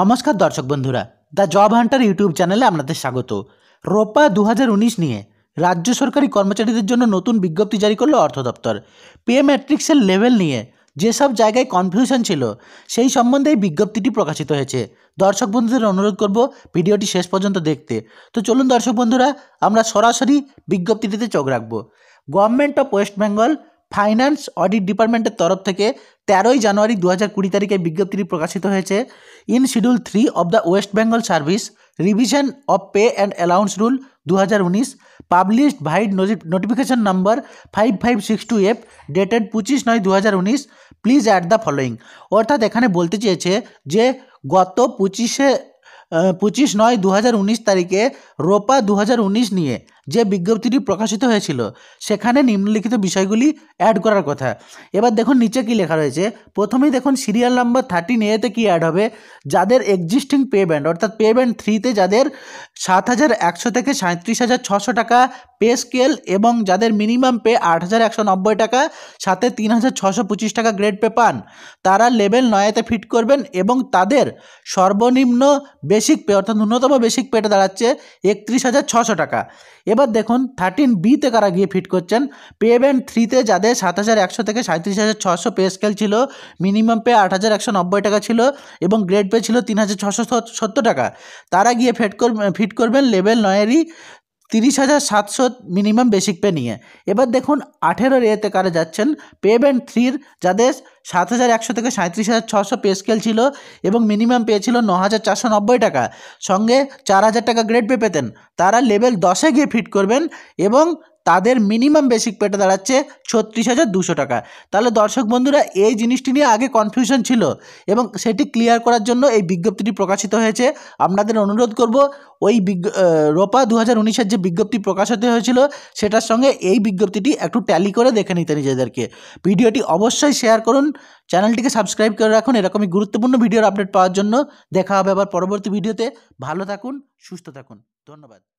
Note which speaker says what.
Speaker 1: নমস্কার দর্শক বন্ধুরা দ্য জব হান্টার ইউটিউব চ্যানেলে আপনাদের স্বাগত রোপা দু নিয়ে রাজ্য সরকারি কর্মচারীদের জন্য নতুন বিজ্ঞপ্তি জারি করলো অর্থ দপ্তর পে ম্যাট্রিক্সের লেভেল নিয়ে যেসব জায়গায় কনফিউশন ছিল সেই সম্বন্ধে এই বিজ্ঞপ্তিটি প্রকাশিত হয়েছে দর্শক বন্ধুদের অনুরোধ করব ভিডিওটি শেষ পর্যন্ত দেখতে তো চলুন দর্শক বন্ধুরা আমরা সরাসরি বিজ্ঞপ্তিটিতে চোখ রাখবো government of West Bengal finance audit ডিপার্টমেন্টের তরফ থেকে তেরোই জানুয়ারি দু হাজার কুড়ি তারিখে বিজ্ঞপ্তিটি প্রকাশিত হয়েছে in schedule three of the West Bengal service revision of pay and allowance rule দু হাজার উনিশ published vide notification number five five six two F dated পঁচিশ নয় দু হাজার উনিশ প্লিজ অ্যাট দ্য ফলোয়িং অর্থাৎ এখানে বলতে চেয়েছে যে গত পঁচিশে পঁচিশ নয় দু হাজার উনিশ তারিখে রোপা দু হাজার উনিশ নিয়ে যে বিজ্ঞপ্তিটি প্রকাশিত হয়েছিল সেখানে নিম্নলিখিত বিষয়গুলি অ্যাড করার কথা এবার দেখুন নিচে কি লেখা রয়েছে প্রথমেই দেখুন সিরিয়াল নাম্বার থার্টিন এতে কী অ্যাড হবে যাদের এক্সিস্টিং পে ব্যান্ড অর্থাৎ পে ব্যান্ড থ্রিতে যাদের সাত হাজার একশো থেকে সাঁত্রিশ হাজার ছশো টাকা পে স্কেল এবং যাদের মিনিমাম পে আট হাজার একশো নব্বই টাকা সাথে তিন হাজার ছশো পঁচিশ টাকা গ্রেড পে পান তারা লেভেল নয়েতে ফিট করবেন এবং তাদের সর্বনিম্ন বেসিক পে অর্থাৎ ন্যূনতম বেসিক পেটে দাঁড়াচ্ছে একত্রিশ হাজার ছশো টাকা এবার দেখুন থার্টিন বিতে কারা গিয়ে ফিট করছেন পে ব্যান্ড থ্রিতে যাদের সাত হাজার একশো থেকে সাঁত্রিশ হাজার ছশো পে স্কেল ছিল মিনিমাম পে আট হাজার একশো নব্বই টাকা ছিল এবং গ্রেড পে ছিল তিন হাজার ছশো সত্তর টাকা তারা গিয়ে ফিট কর ফিট করবেন লেভেল নয়েরই তিরিশ হাজার সাতশো মিনিমাম বেসিক পে নিয়ে এবার দেখুন আঠেরোর এতে কারা যাচ্ছেন পে ব্যান্ড থ্রির যাদের সাত হাজার একশো থেকে সাঁত্রিশ হাজার ছশো পে স্কেল ছিল এবং মিনিমাম পেয়েছিল ন হাজার চারশো নব্বই টাকা সঙ্গে চার হাজার টাকা গ্রেড পে পেতেন তারা লেভেল দশে গিয়ে ফিট করবেন এবং তাদের মিনিমাম বেসিক পেটে দাঁড়াচ্ছে ছত্রিশ হাজার দুশো টাকা তাহলে দর্শক বন্ধুরা এই জিনিসটি নিয়ে আগে কনফিউশন ছিল এবং সেটি ক্লিয়ার করার জন্য এই বিজ্ঞপ্তিটি প্রকাশিত হয়েছে আপনাদের অনুরোধ করব ওই বিজ্ঞ রোপা দু হাজার যে বিজ্ঞপ্তি প্রকাশিত হয়েছিল সেটার সঙ্গে এই বিজ্ঞপ্তিটি একটু ট্যালি করে দেখে নিতে নিজেদেরকে ভিডিওটি অবশ্যই শেয়ার করুন চ্যানেলটিকে সাবস্ক্রাইব করে রাখুন এরকমই গুরুত্বপূর্ণ ভিডিওর আপডেট পাওয়ার জন্য দেখা হবে আবার পরবর্তী ভিডিওতে ভালো থাকুন সুস্থ থাকুন ধন্যবাদ